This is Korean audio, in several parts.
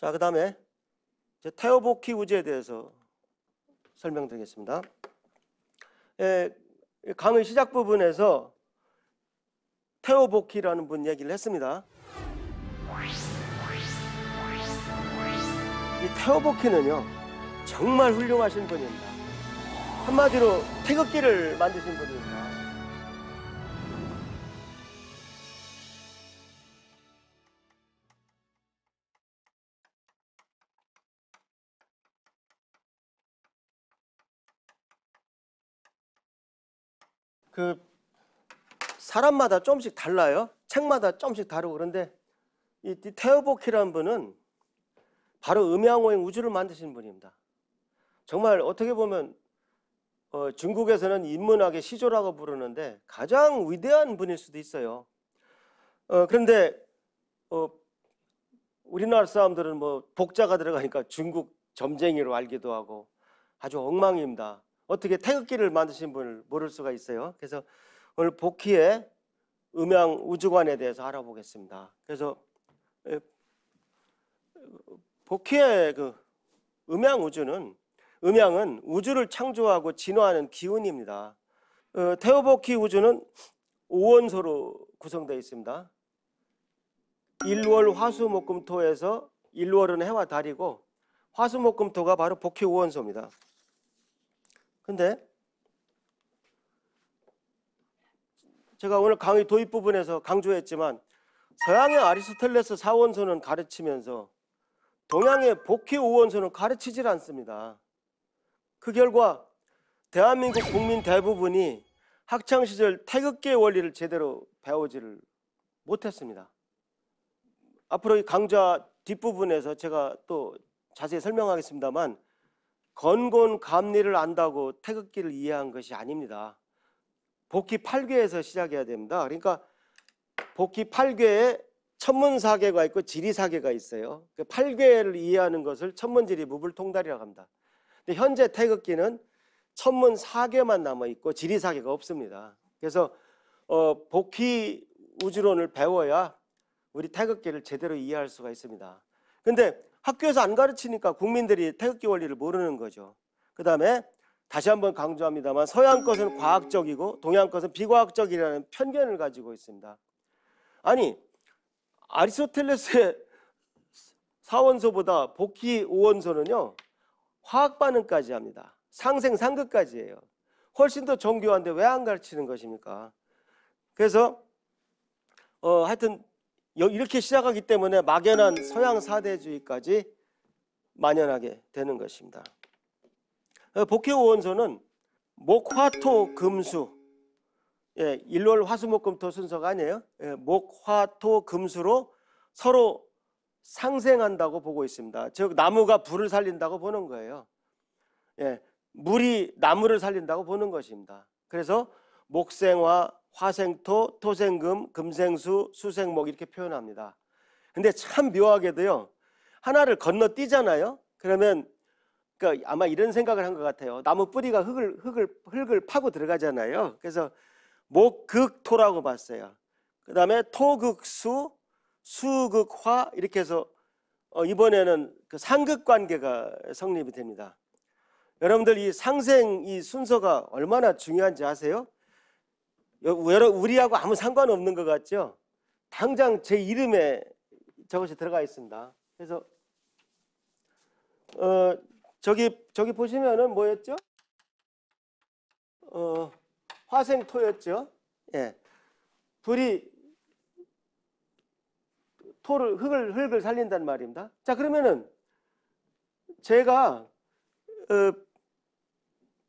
자, 그 다음에 테오복키 우제에 대해서 설명드리겠습니다. 예, 강의 시작 부분에서 테오보키라는 분 얘기를 했습니다. 이 테오보키는요, 정말 훌륭하신 분입니다. 한마디로 태극기를 만드신 분입니다. 그 사람마다 조금씩 달라요. 책마다 조금씩 다르고 그런데 이, 이 테오보키라는 분은 바로 음양오행 우주를 만드신 분입니다. 정말 어떻게 보면 어, 중국에서는 인문학의 시조라고 부르는데 가장 위대한 분일 수도 있어요. 어, 그런데 어, 우리나라 사람들은 뭐 복자가 들어가니까 중국 점쟁이로 알기도 하고 아주 엉망입니다. 어떻게 태극기를 만드신 분을 모를 수가 있어요. 그래서 오늘 복희의 음양 우주관에 대해서 알아보겠습니다. 그래서 복희의 그 음양 우주는 음양은 우주를 창조하고 진화하는 기운입니다. 테오복희 어, 우주는 5원소로 구성되어 있습니다. 1월 화수목금토에서 1월은 해와 달이고 화수목금토가 바로 복희 5원소입니다. 근데 제가 오늘 강의 도입 부분에서 강조했지만 서양의 아리스토텔레스 사원서는 가르치면서 동양의 복희 우원서는 가르치질 않습니다. 그 결과 대한민국 국민 대부분이 학창시절 태극기의 원리를 제대로 배우지를 못했습니다. 앞으로 이 강좌 뒷부분에서 제가 또 자세히 설명하겠습니다만 건곤 감리를 안다고 태극기를 이해한 것이 아닙니다. 복귀 8궤에서 시작해야 됩니다. 그러니까 복귀 8궤에 천문사계가 있고 지리사계가 있어요. 그 8궤를 이해하는 것을 천문지리 무불통달이라고 합니다. 근데 현재 태극기는 천문사계만 남아 있고 지리사계가 없습니다. 그래서 어, 복귀 우주론을 배워야 우리 태극기를 제대로 이해할 수가 있습니다. 근데 학교에서 안 가르치니까 국민들이 태극기 원리를 모르는 거죠. 그 다음에 다시 한번 강조합니다만 서양 것은 과학적이고 동양 것은 비과학적이라는 편견을 가지고 있습니다. 아니 아리스토텔레스의 사원소보다 복희 오원소는요 화학 반응까지 합니다. 상생 상극까지 해요. 훨씬 더 정교한데 왜 안 가르치는 것입니까? 그래서 어 하여튼 이렇게 시작하기 때문에 막연한 서양 사대주의까지 만연하게 되는 것입니다. 어, 복회원서는 목화토 금수 예, 일월 화수목금토 순서가 아니에요. 예, 목화토 금수로 서로 상생한다고 보고 있습니다. 즉 나무가 불을 살린다고 보는 거예요. 예, 물이 나무를 살린다고 보는 것입니다. 그래서 목생화 화생토, 토생금, 금생수, 수생목 이렇게 표현합니다. 근데 참 묘하게도요. 하나를 건너뛰잖아요. 그러면 그러니까 아마 이런 생각을 한 것 같아요. 나무 뿌리가 흙을 흙을 흙을 파고 들어가잖아요. 그래서 목극토라고 봤어요. 그다음에 토극수, 수극화 이렇게 해서 어, 이번에는 그 상극 관계가 성립이 됩니다. 여러분들 이 상생 이 순서가 얼마나 중요한지 아세요? 우리하고 아무 상관없는 것 같죠? 당장 제 이름에 저것이 들어가 있습니다. 그래서 어, 저기 저기 보시면은 뭐였죠? 어, 화생토였죠. 예. 불이 토를 흙을 흙을 살린다는 말입니다. 자, 그러면은 제가 어,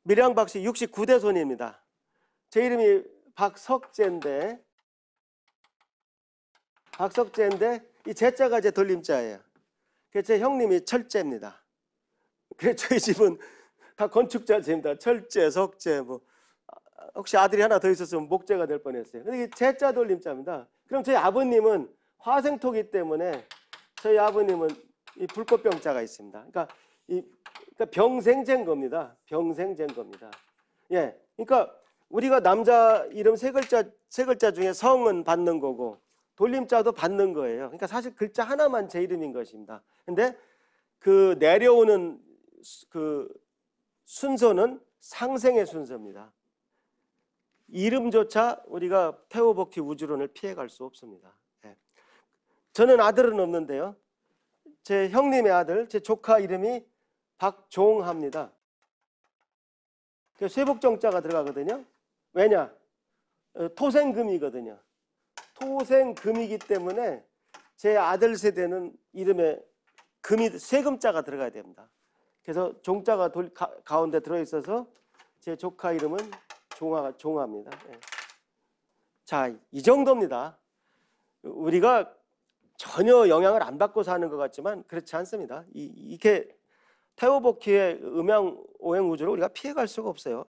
미량 박씨 69대 손입니다. 제 이름이 박석재인데 박석재인데 이 제자가 제 돌림자예요. 그래서 제 형님이 철재입니다. 그래서 저희 집은 다 건축자입니다. 철재, 석재 뭐 혹시 아들이 하나 더 있었으면 목재가 될 뻔했어요. 근데 이 제자 돌림자입니다. 그럼 저희 아버님은 화생토기 때문에 저희 아버님은 이 불꽃병자가 있습니다. 그러니까 이 그러니까 병생제인 겁니다. 병생제인 겁니다. 예, 그러니까 우리가 남자 이름 세 글자 세 글자 중에 성은 받는 거고 돌림자도 받는 거예요. 그러니까 사실 글자 하나만 제 이름인 것입니다. 근데 그 내려오는 그 순서는 상생의 순서입니다. 이름조차 우리가 태오복티 우주론을 피해갈 수 없습니다. 네. 저는 아들은 없는데요. 제 형님의 아들, 제 조카 이름이 박종합니다. 그 쇠복정자가 들어가거든요. 왜냐? 어, 토생금이거든요. 토생금이기 때문에 제 아들 세대는 이름에 금이 세금자가 들어가야 됩니다. 그래서 종자가 돌, 가, 가운데 들어 있어서 제 조카 이름은 종아 종아입니다. 예. 자, 이 정도입니다. 우리가 전혀 영향을 안 받고 사는 것 같지만 그렇지 않습니다. 이, 이게 태오복희의 음양 오행 우주를 우리가 피해갈 수가 없어요.